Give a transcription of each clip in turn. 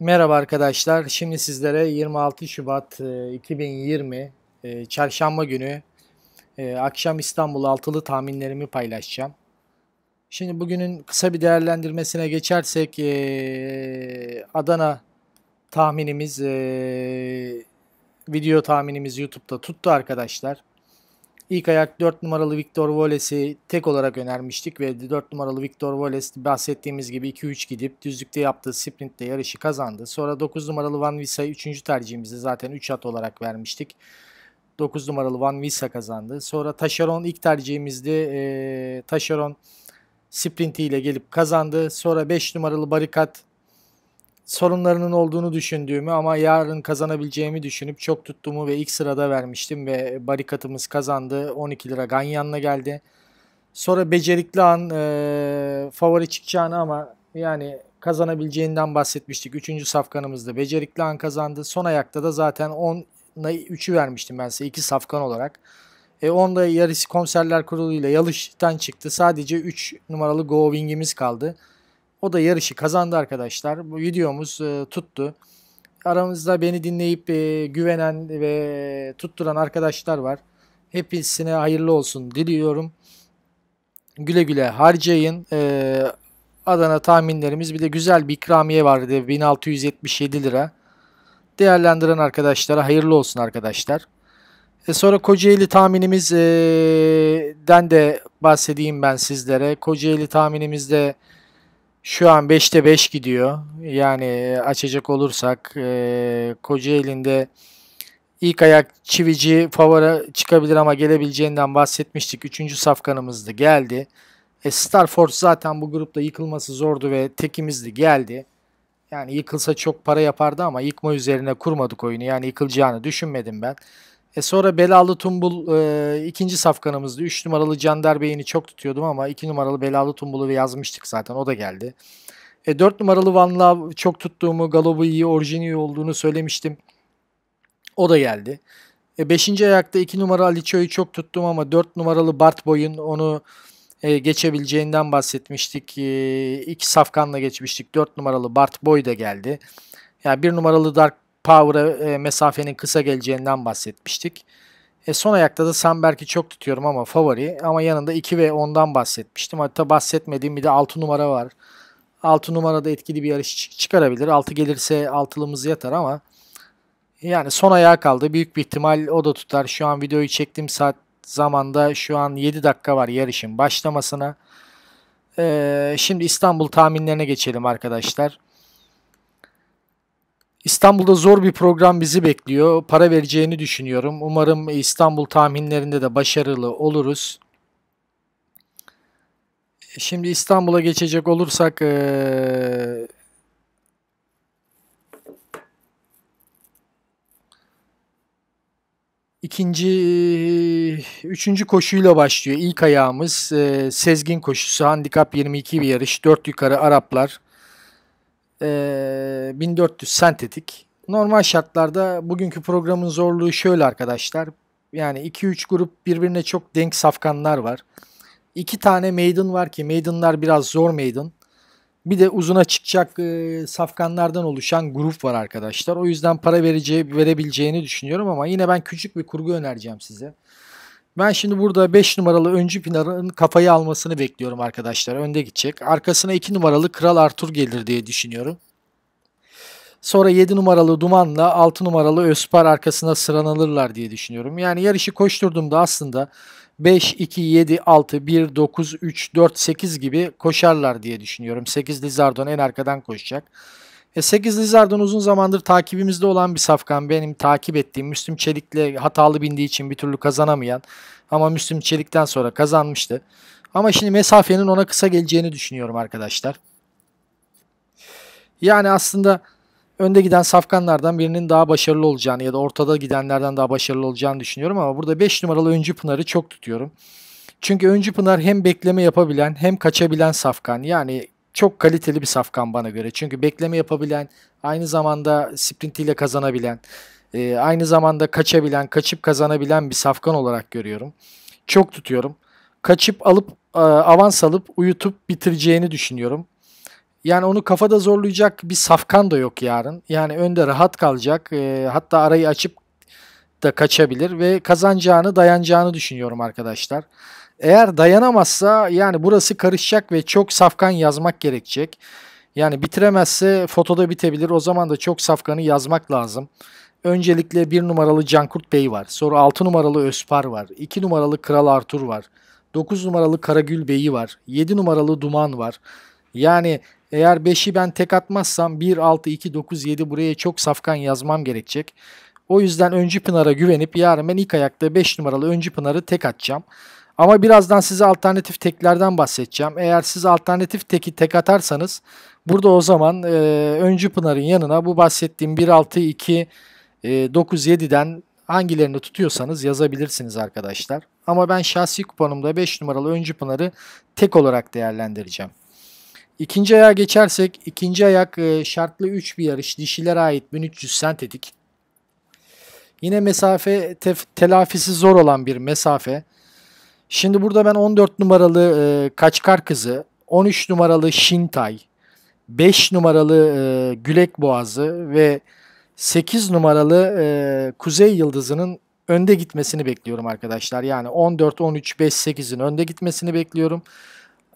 Merhaba arkadaşlar. Şimdi sizlere 26 Şubat 2020 e, e, çarşamba günü e, akşam İstanbul altılı tahminlerimi paylaşacağım. Şimdi bugünün kısa bir değerlendirmesine geçersek Adana tahminimiz video tahminimiz YouTube'da tuttu arkadaşlar. İlk ayak 4 numaralı Victor Volesi tek olarak önermiştik ve 4 numaralı Victor Wallace bahsettiğimiz gibi 2-3 gidip düzlükte yaptığı sprintte yarışı kazandı. Sonra 9 numaralı Van Visa 3. tercihimizi zaten 3 at olarak vermiştik. 9 numaralı Van Visa kazandı. Sonra Taşeron ilk tercihimizde e, Taşeron sprintiyle gelip kazandı. Sonra 5 numaralı Barikat sorunlarının olduğunu düşündüğümü ama yarın kazanabileceğimi düşünüp çok tuttuğumu ve ilk sırada vermiştim ve barikatımız kazandı. 12 lira Ganyan'la geldi. Sonra becerikli an e, favori çıkacağını ama yani kazanabileceğinden bahsetmiştik. Üçüncü safkanımızda becerikli an kazandı. Son ayakta da zaten 10, 3'ü vermiştim ben size 2 safkan olarak. E, da yarısı komiserler kuruluyla yalıştan çıktı. Sadece 3 numaralı Go kaldı. O da yarışı kazandı arkadaşlar. Bu videomuz e, tuttu. Aramızda beni dinleyip e, güvenen ve tutturan arkadaşlar var. Hepsine hayırlı olsun diliyorum. Güle güle harcayın. E, Adana tahminlerimiz bir de güzel bir ikramiye vardı 1677 lira. Değerlendiren arkadaşlara hayırlı olsun arkadaşlar. E sonra Kocaeli tahminimizden e, de bahsedeyim ben sizlere. Kocaeli tahminimizde şu an 5'te 5 gidiyor. Yani e, açacak olursak e, Kocaeli'nde ilk ayak çivici favora çıkabilir ama gelebileceğinden bahsetmiştik. Üçüncü safkanımızdı geldi. E, Starforce zaten bu grupta yıkılması zordu ve tekimizdi geldi. Yani yıkılsa çok para yapardı ama yıkma üzerine kurmadık oyunu. Yani yıkılacağını düşünmedim ben. E sonra belalı tumbul e, ikinci safkanımızdı. Üç numaralı Candar Bey'ini çok tutuyordum ama iki numaralı belalı tumbulu ve yazmıştık zaten o da geldi. E, dört numaralı Van Love çok tuttuğumu galobu iyi orijini iyi olduğunu söylemiştim. O da geldi. E, beşinci ayakta iki numara Aliço'yu çok tuttum ama dört numaralı Bart Boy'un onu e, geçebileceğinden bahsetmiştik. E, iki safkanla geçmiştik. Dört numaralı Bart Boy da geldi. Yani bir numaralı Dark power'a e, mesafenin kısa geleceğinden bahsetmiştik. E, son ayakta da Samberg'i çok tutuyorum ama favori. Ama yanında 2 ve 10'dan bahsetmiştim. Hatta bahsetmediğim bir de 6 numara var. 6 numarada etkili bir yarış çıkarabilir. 6 gelirse altılımız yatar ama yani son ayağa kaldı. Büyük bir ihtimal o da tutar. Şu an videoyu çektiğim saat zamanda şu an 7 dakika var yarışın başlamasına. Ee, şimdi İstanbul tahminlerine geçelim arkadaşlar. İstanbul'da zor bir program bizi bekliyor. Para vereceğini düşünüyorum. Umarım İstanbul tahminlerinde de başarılı oluruz. Şimdi İstanbul'a geçecek olursak ee, ikinci üçüncü koşuyla başlıyor. İlk ayağımız e, Sezgin koşusu. Handikap 22 bir yarış. Dört yukarı Araplar e, ee, 1400 sentetik. Normal şartlarda bugünkü programın zorluğu şöyle arkadaşlar. Yani 2-3 grup birbirine çok denk safkanlar var. 2 tane maiden var ki maidenlar biraz zor maiden. Bir de uzuna çıkacak e, safkanlardan oluşan grup var arkadaşlar. O yüzden para vereceği, verebileceğini düşünüyorum ama yine ben küçük bir kurgu önereceğim size. Ben şimdi burada 5 numaralı Öncü Pınar'ın kafayı almasını bekliyorum arkadaşlar. Önde gidecek. Arkasına 2 numaralı Kral arthur gelir diye düşünüyorum. Sonra 7 numaralı Duman'la 6 numaralı Özpar arkasına sıralanırlar diye düşünüyorum. Yani yarışı koşturduğumda aslında 5, 2, 7, 6, 1, 9, 3, 4, 8 gibi koşarlar diye düşünüyorum. 8 Lizardon en arkadan koşacak. E 8 Lizar'dan uzun zamandır takibimizde olan bir safkan. Benim takip ettiğim Müslüm Çelik'le hatalı bindiği için bir türlü kazanamayan ama Müslüm Çelik'ten sonra kazanmıştı. Ama şimdi mesafenin ona kısa geleceğini düşünüyorum arkadaşlar. Yani aslında önde giden safkanlardan birinin daha başarılı olacağını ya da ortada gidenlerden daha başarılı olacağını düşünüyorum ama burada 5 numaralı Öncü Pınar'ı çok tutuyorum. Çünkü Öncü Pınar hem bekleme yapabilen hem kaçabilen safkan. Yani çok kaliteli bir safkan bana göre. Çünkü bekleme yapabilen, aynı zamanda sprintiyle kazanabilen, e, aynı zamanda kaçabilen, kaçıp kazanabilen bir safkan olarak görüyorum. Çok tutuyorum. Kaçıp alıp e, avans alıp uyutup bitireceğini düşünüyorum. Yani onu kafada zorlayacak bir safkan da yok yarın. Yani önde rahat kalacak. E, hatta arayı açıp da kaçabilir ve kazanacağını, dayanacağını düşünüyorum arkadaşlar. Eğer dayanamazsa yani burası karışacak ve çok safkan yazmak gerekecek. Yani bitiremezse fotoda bitebilir. O zaman da çok safkanı yazmak lazım. Öncelikle bir numaralı Cankurt Bey var. Sonra altı numaralı Öspar var. iki numaralı Kral Arthur var. dokuz numaralı Karagül Bey'i var. yedi numaralı Duman var. Yani eğer 5'i ben tek atmazsam 1, 6, 2, 9, 7 buraya çok safkan yazmam gerekecek. O yüzden Öncü Pınar'a güvenip yarın ben ilk ayakta 5 numaralı Öncü Pınar'ı tek atacağım. Ama birazdan size alternatif teklerden bahsedeceğim. Eğer siz alternatif teki tek atarsanız burada o zaman e, Öncü Pınar'ın yanına bu bahsettiğim 1.6, e, 9, hangilerini tutuyorsanız yazabilirsiniz arkadaşlar. Ama ben şahsi kuponumda 5 numaralı Öncü Pınar'ı tek olarak değerlendireceğim. İkinci ayağa geçersek ikinci ayak e, şartlı 3 bir yarış dişilere ait 1300 sentetik. Yine mesafe te telafisi zor olan bir mesafe. Şimdi burada ben 14 numaralı e, Kaçkar Kızı, 13 numaralı Şintay, 5 numaralı e, Gülek Boğazı ve 8 numaralı e, Kuzey Yıldızı'nın önde gitmesini bekliyorum arkadaşlar. Yani 14, 13, 5, 8'in önde gitmesini bekliyorum.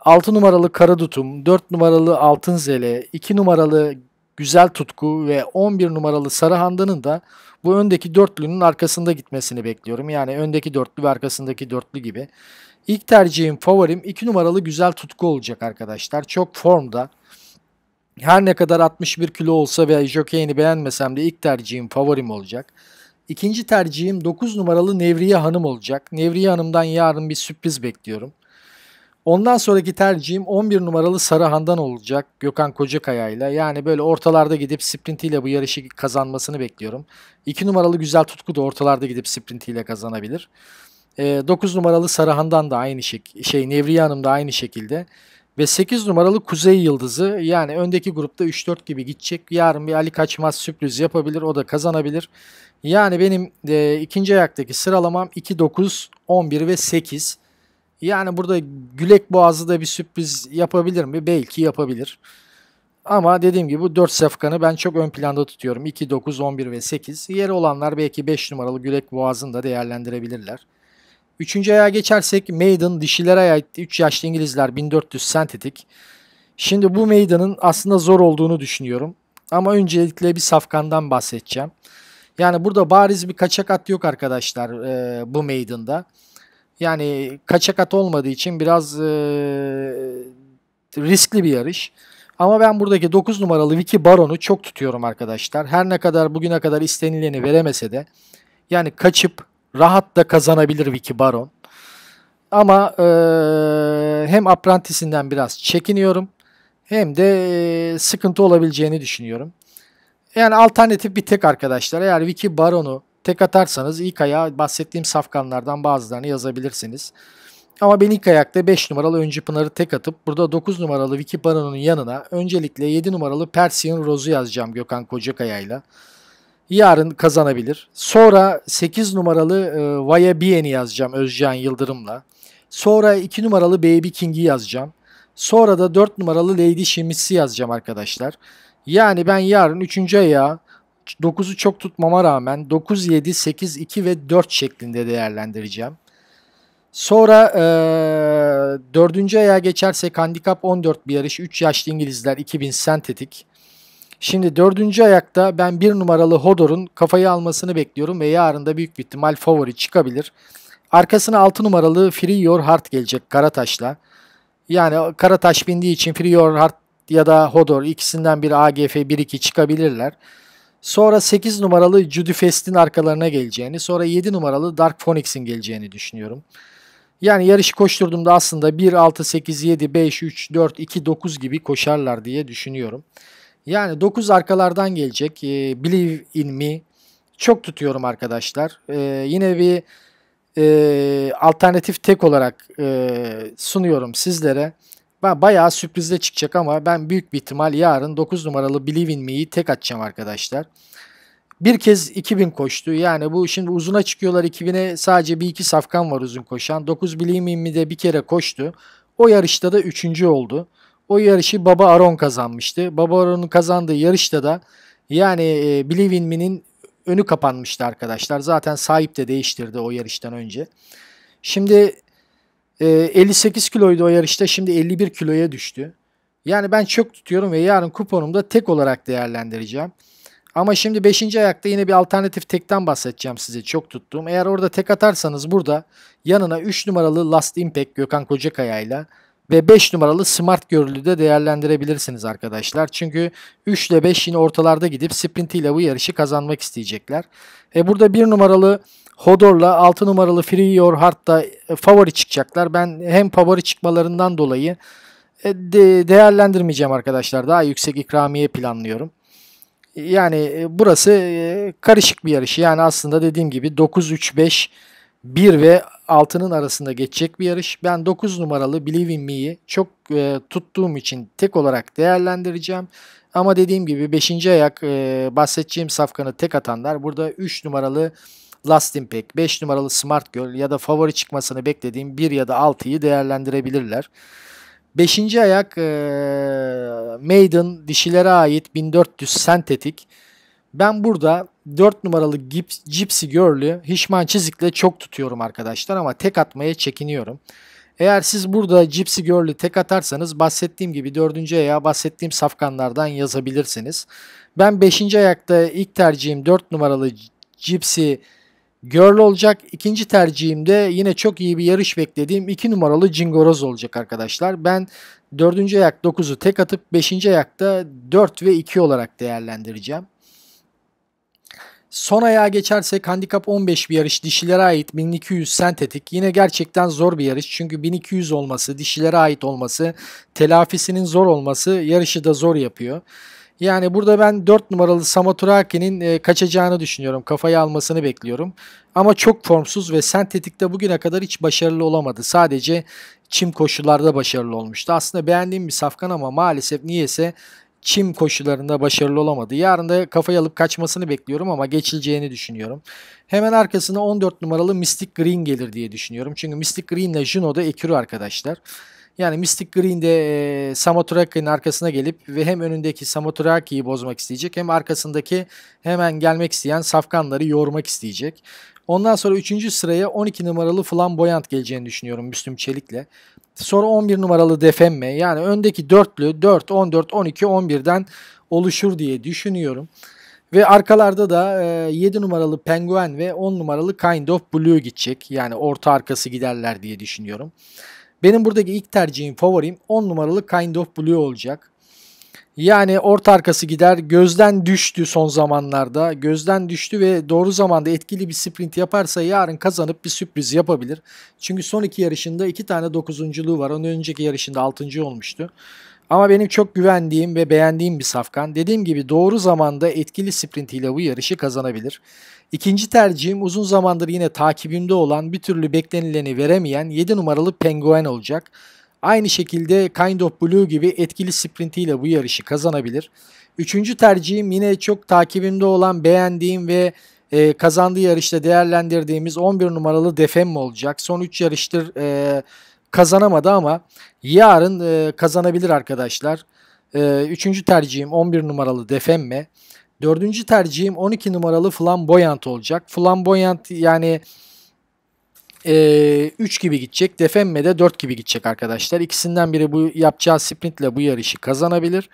6 numaralı Karadutum, 4 numaralı Altın Altınzele, 2 numaralı Güzel Tutku ve 11 numaralı Sarıhanda'nın da bu öndeki dörtlünün arkasında gitmesini bekliyorum. Yani öndeki dörtlü ve arkasındaki dörtlü gibi. İlk tercihim favorim 2 numaralı Güzel Tutku olacak arkadaşlar. Çok formda. Her ne kadar 61 kilo olsa veya jokeyini beğenmesem de ilk tercihim favorim olacak. İkinci tercihim 9 numaralı Nevriye Hanım olacak. Nevriye Hanım'dan yarın bir sürpriz bekliyorum. Ondan sonraki tercihim 11 numaralı Sarıhan'dan olacak Gökhan Kocakaya ile. Yani böyle ortalarda gidip sprintiyle bu yarışı kazanmasını bekliyorum. 2 numaralı Güzel Tutku da ortalarda gidip sprintiyle kazanabilir. 9 ee, numaralı Sarıhan'dan da aynı şekilde, şey Nevriye Hanım da aynı şekilde. Ve 8 numaralı Kuzey Yıldızı yani öndeki grupta 3-4 gibi gidecek. Yarın bir Ali Kaçmaz sürpriz yapabilir o da kazanabilir. Yani benim e, ikinci ayaktaki sıralamam 2, 9, 11 ve 8. Yani burada Gülek Boğazı da bir sürpriz yapabilir mi? Belki yapabilir. Ama dediğim gibi bu 4 safkanı ben çok ön planda tutuyorum. 2, 9, 11 ve 8. Yeri olanlar belki 5 numaralı Gülek Boğazı'nı da değerlendirebilirler. Üçüncü ayağa geçersek Maiden dişilere ait 3 yaşlı İngilizler 1400 sentetik. Şimdi bu Maiden'ın aslında zor olduğunu düşünüyorum. Ama öncelikle bir safkandan bahsedeceğim. Yani burada bariz bir kaçak at yok arkadaşlar e, bu Maiden'da. Yani kaçak at olmadığı için biraz e, riskli bir yarış. Ama ben buradaki 9 numaralı Vicky Baron'u çok tutuyorum arkadaşlar. Her ne kadar bugüne kadar istenileni veremese de yani kaçıp rahat da kazanabilir Vicky Baron. Ama e, hem aprantisinden biraz çekiniyorum hem de e, sıkıntı olabileceğini düşünüyorum. Yani alternatif bir tek arkadaşlar. Eğer Vicky Baron'u tek atarsanız ilk ayağa bahsettiğim safkanlardan bazılarını yazabilirsiniz. Ama ben ilk ayakta 5 numaralı Öncü Pınar'ı tek atıp burada 9 numaralı Vicky yanına öncelikle 7 numaralı Persian Rose'u yazacağım Gökhan Kocakaya'yla. Yarın kazanabilir. Sonra 8 numaralı e, Vaya Bien'i yazacağım Özcan Yıldırım'la. Sonra 2 numaralı Baby King'i yazacağım. Sonra da 4 numaralı Lady Shimis'i yazacağım arkadaşlar. Yani ben yarın 3. ayağı 9'u çok tutmama rağmen 9, 7, 8, 2 ve 4 şeklinde değerlendireceğim. Sonra e, dördüncü ayağa geçersek handikap 14 bir yarış. 3 yaşlı İngilizler 2000 sentetik. Şimdi 4. ayakta ben 1 numaralı Hodor'un kafayı almasını bekliyorum ve yarın da büyük bir ihtimal favori çıkabilir. Arkasına 6 numaralı Free Your Heart gelecek Karataş'la. Yani Karataş bindiği için Free Your Heart ya da Hodor ikisinden biri AGF 1-2 çıkabilirler. Sonra 8 numaralı Judy Fest'in arkalarına geleceğini, sonra 7 numaralı Dark Phoenix'in geleceğini düşünüyorum. Yani yarışı koşturduğumda aslında 1, 6, 8, 7, 5, 3, 4, 2, 9 gibi koşarlar diye düşünüyorum. Yani 9 arkalardan gelecek. E, Believe in me. Çok tutuyorum arkadaşlar. E, yine bir e, alternatif tek olarak e, sunuyorum sizlere. Ben bayağı sürprizle çıkacak ama ben büyük bir ihtimal yarın 9 numaralı Believe in Me'yi tek atacağım arkadaşlar. Bir kez 2000 koştu. Yani bu şimdi uzuna çıkıyorlar 2000'e sadece bir iki safkan var uzun koşan. 9 Believe in Me'de bir kere koştu. O yarışta da 3. oldu. O yarışı Baba Aron kazanmıştı. Baba Aron'un kazandığı yarışta da yani e, Believe in Me'nin önü kapanmıştı arkadaşlar. Zaten sahip de değiştirdi o yarıştan önce. Şimdi e, ee, 58 kiloydu o yarışta şimdi 51 kiloya düştü. Yani ben çok tutuyorum ve yarın kuponumda tek olarak değerlendireceğim. Ama şimdi 5. ayakta yine bir alternatif tekten bahsedeceğim size çok tuttuğum. Eğer orada tek atarsanız burada yanına 3 numaralı Last Impact Gökhan Kocakaya ile ve 5 numaralı Smart Görülü de değerlendirebilirsiniz arkadaşlar. Çünkü 3 ile 5 yine ortalarda gidip sprint ile bu yarışı kazanmak isteyecekler. E burada 1 numaralı Hodor'la 6 numaralı Free Your Heart'ta e, favori çıkacaklar. Ben hem favori çıkmalarından dolayı e, değerlendirmeyeceğim arkadaşlar. Daha yüksek ikramiye planlıyorum. Yani e, burası karışık bir yarış. Yani aslında dediğim gibi 9 3 5 1 ve 6'nın arasında geçecek bir yarış. Ben 9 numaralı Believe in Me'yi çok e, tuttuğum için tek olarak değerlendireceğim. Ama dediğim gibi 5. ayak e, bahsedeceğim safkanı tek atanlar. Burada 3 numaralı Last Impact, 5 numaralı Smart Girl ya da favori çıkmasını beklediğim 1 ya da 6'yı değerlendirebilirler. Beşinci ayak e, Maiden dişilere ait 1400 sentetik. Ben burada 4 numaralı Gypsy Girl'ü Hişman Çizik'le çok tutuyorum arkadaşlar ama tek atmaya çekiniyorum. Eğer siz burada Gypsy Girl'ü tek atarsanız bahsettiğim gibi 4. ayağa bahsettiğim safkanlardan yazabilirsiniz. Ben 5. ayakta ilk tercihim 4 numaralı Gypsy Girl olacak. İkinci tercihimde yine çok iyi bir yarış beklediğim 2 numaralı Cingoroz olacak arkadaşlar. Ben 4. ayak 9'u tek atıp 5. ayakta 4 ve 2 olarak değerlendireceğim. Son ayağa geçersek handikap 15 bir yarış dişilere ait 1200 sentetik. Yine gerçekten zor bir yarış çünkü 1200 olması, dişilere ait olması, telafisinin zor olması yarışı da zor yapıyor. Yani burada ben 4 numaralı Samaturaki'nin e, kaçacağını düşünüyorum. Kafayı almasını bekliyorum. Ama çok formsuz ve sentetikte bugüne kadar hiç başarılı olamadı. Sadece çim koşularda başarılı olmuştu. Aslında beğendiğim bir safkan ama maalesef niyeyse çim koşularında başarılı olamadı. Yarın da kafayı alıp kaçmasını bekliyorum ama geçileceğini düşünüyorum. Hemen arkasına 14 numaralı Mystic Green gelir diye düşünüyorum. Çünkü Mystic Green ile Juno da ekürü arkadaşlar. Yani Mystic Green'de e, Samoturaki'nin arkasına gelip ve hem önündeki Samoturaki'yi bozmak isteyecek hem arkasındaki hemen gelmek isteyen safkanları yoğurmak isteyecek. Ondan sonra 3. sıraya 12 numaralı boyant geleceğini düşünüyorum Müslüm Çelik'le. Sonra 11 numaralı Defemme yani öndeki dörtlü 4, 14, 12, 11'den oluşur diye düşünüyorum. Ve arkalarda da e, 7 numaralı Penguin ve 10 numaralı Kind of Blue gidecek. Yani orta arkası giderler diye düşünüyorum. Benim buradaki ilk tercihim, favorim 10 numaralı Kind of Blue olacak. Yani orta arkası gider. Gözden düştü son zamanlarda. Gözden düştü ve doğru zamanda etkili bir sprint yaparsa yarın kazanıp bir sürpriz yapabilir. Çünkü son iki yarışında iki tane dokuzunculuğu var. Onun önceki yarışında altıncı olmuştu. Ama benim çok güvendiğim ve beğendiğim bir safkan. Dediğim gibi doğru zamanda etkili sprintiyle bu yarışı kazanabilir. İkinci tercihim uzun zamandır yine takibimde olan bir türlü beklenileni veremeyen 7 numaralı Penguen olacak. Aynı şekilde Kind of Blue gibi etkili sprintiyle bu yarışı kazanabilir. Üçüncü tercihim yine çok takibimde olan beğendiğim ve e, kazandığı yarışta değerlendirdiğimiz 11 numaralı Defem olacak. Son 3 yarıştır e, kazanamadı ama yarın e, kazanabilir arkadaşlar. E, üçüncü tercihim 11 numaralı Defemme. Dördüncü tercihim 12 numaralı Flamboyant olacak. Flamboyant yani e, 3 gibi gidecek. Defemme de 4 gibi gidecek arkadaşlar. İkisinden biri bu yapacağı sprintle bu yarışı kazanabilir.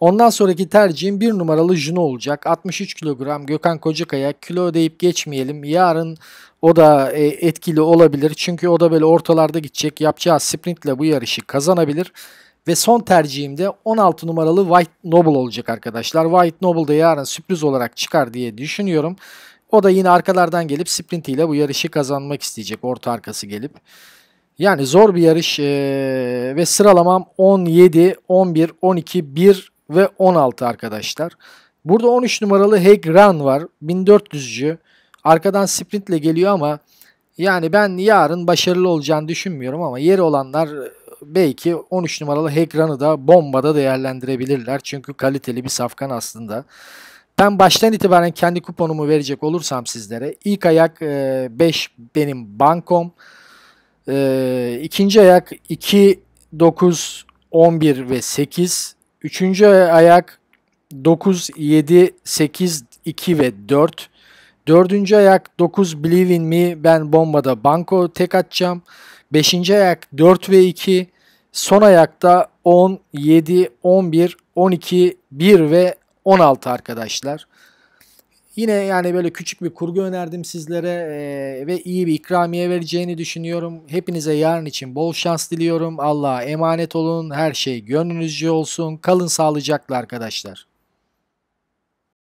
Ondan sonraki tercihim bir numaralı Juno olacak. 63 kilogram Gökhan Kocakaya kilo deyip geçmeyelim. Yarın o da e, etkili olabilir. Çünkü o da böyle ortalarda gidecek. Yapacağı sprintle bu yarışı kazanabilir. Ve son tercihimde 16 numaralı White Noble olacak arkadaşlar. White Noble da yarın sürpriz olarak çıkar diye düşünüyorum. O da yine arkalardan gelip sprint ile bu yarışı kazanmak isteyecek. Orta arkası gelip. Yani zor bir yarış ee, ve sıralamam 17, 11, 12, 1, ve 16 arkadaşlar. Burada 13 numaralı Hegran var. 1400'cü. Arkadan sprintle geliyor ama yani ben yarın başarılı olacağını düşünmüyorum ama yeri olanlar e, belki 13 numaralı Hegran'ı da bombada değerlendirebilirler. Çünkü kaliteli bir safkan aslında. Ben baştan itibaren kendi kuponumu verecek olursam sizlere ilk ayak 5 e, benim bankom. E, ikinci ayak 2, 9, 11 ve 8. Üçüncü ayak 9, 7, 8, 2 ve 4. Dördüncü ayak 9 Believe in Me ben bombada banko tek atacağım. Beşinci ayak 4 ve 2. Son ayakta 10, 7, 11, 12, 1 ve 16 arkadaşlar. Yine yani böyle küçük bir kurgu önerdim sizlere e, ve iyi bir ikramiye vereceğini düşünüyorum. Hepinize yarın için bol şans diliyorum. Allah'a emanet olun. Her şey gönlünüzce olsun. Kalın sağlıcakla arkadaşlar.